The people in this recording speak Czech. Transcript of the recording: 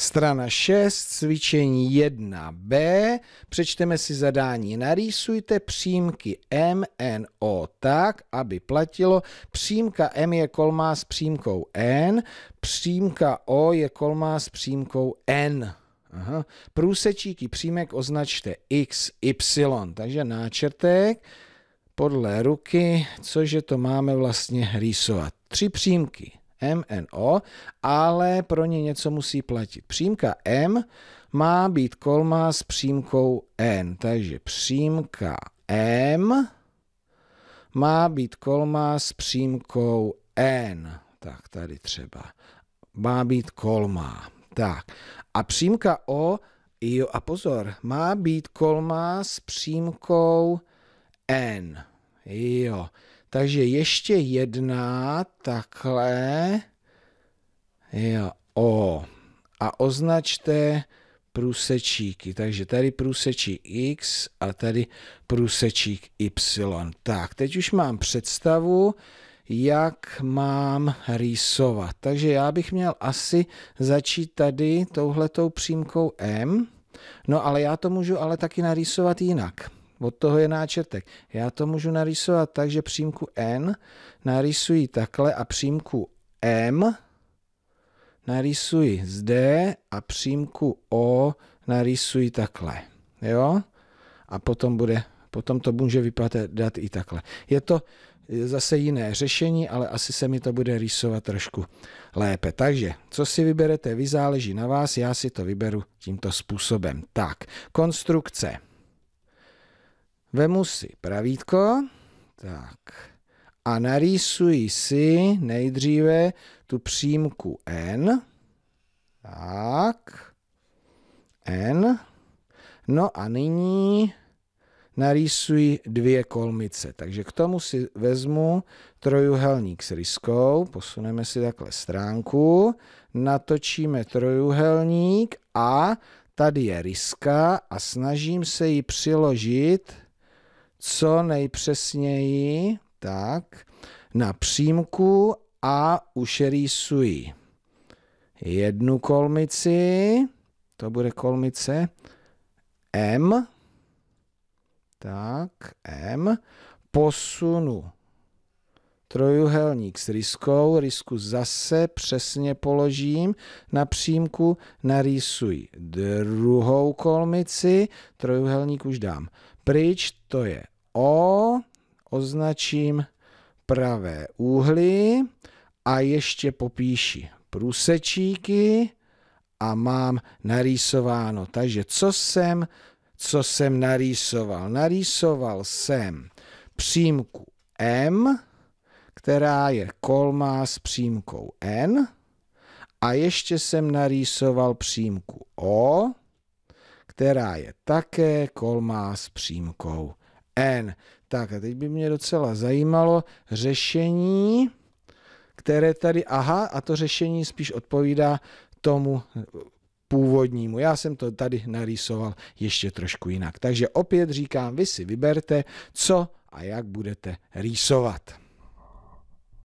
Strana 6, cvičení 1b, přečteme si zadání. Narýsujte přímky m, n, o tak, aby platilo. Přímka m je kolmá s přímkou n, přímka o je kolmá s přímkou n. Aha. Průsečíky přímek označte x, y, takže náčrtek podle ruky, cože to máme vlastně rýsovat. Tři přímky. MNO, ale pro ně něco musí platit. Přímka M má být kolma s přímkou N, takže přímka M má být kolma s přímkou N. Tak tady třeba má být kolma. Tak a přímka O, jo a pozor, má být kolma s přímkou N. Jo. Takže ještě jedna takhle. Jo, o. A označte průsečíky. Takže tady průsečík X a tady průsečík Y. Tak, teď už mám představu, jak mám rýsovat. Takže já bych měl asi začít tady touhletou přímkou M. No ale já to můžu ale taky narýsovat jinak. Od toho je náčrtek. Já to můžu narýsovat tak, že přímku N narýsuji takhle a přímku M narýsuji zde a přímku O narýsuji takhle. Jo? A potom, bude, potom to může vypadat i takhle. Je to zase jiné řešení, ale asi se mi to bude rýsovat trošku lépe. Takže, co si vyberete, vy záleží na vás, já si to vyberu tímto způsobem. Tak, konstrukce. Vemu si pravítko, tak, a narýsuji si nejdříve tu přímku n, tak, n, no a nyní narýsuji dvě kolmice. Takže k tomu si vezmu trojuhelník s ryskou, posuneme si takhle stránku, natočíme trojuhelník a tady je ryska a snažím se ji přiložit co nejpřesněji, tak, na přímku a ušerýsuji jednu kolmici, to bude kolmice M, tak M, posunu trojuhelník s ryskou, rysku zase přesně položím na přímku, narýsuji druhou kolmici, trojuhelník už dám pryč, to je O, označím pravé úhly a ještě popíši průsečíky a mám narýsováno. Takže co jsem, co jsem narýsoval? Narýsoval jsem přímku M, která je kolmá s přímkou N a ještě jsem narýsoval přímku O, která je také kolmá s přímkou n. Tak a teď by mě docela zajímalo řešení, které tady, aha, a to řešení spíš odpovídá tomu původnímu. Já jsem to tady narýsoval ještě trošku jinak. Takže opět říkám, vy si vyberte, co a jak budete rýsovat.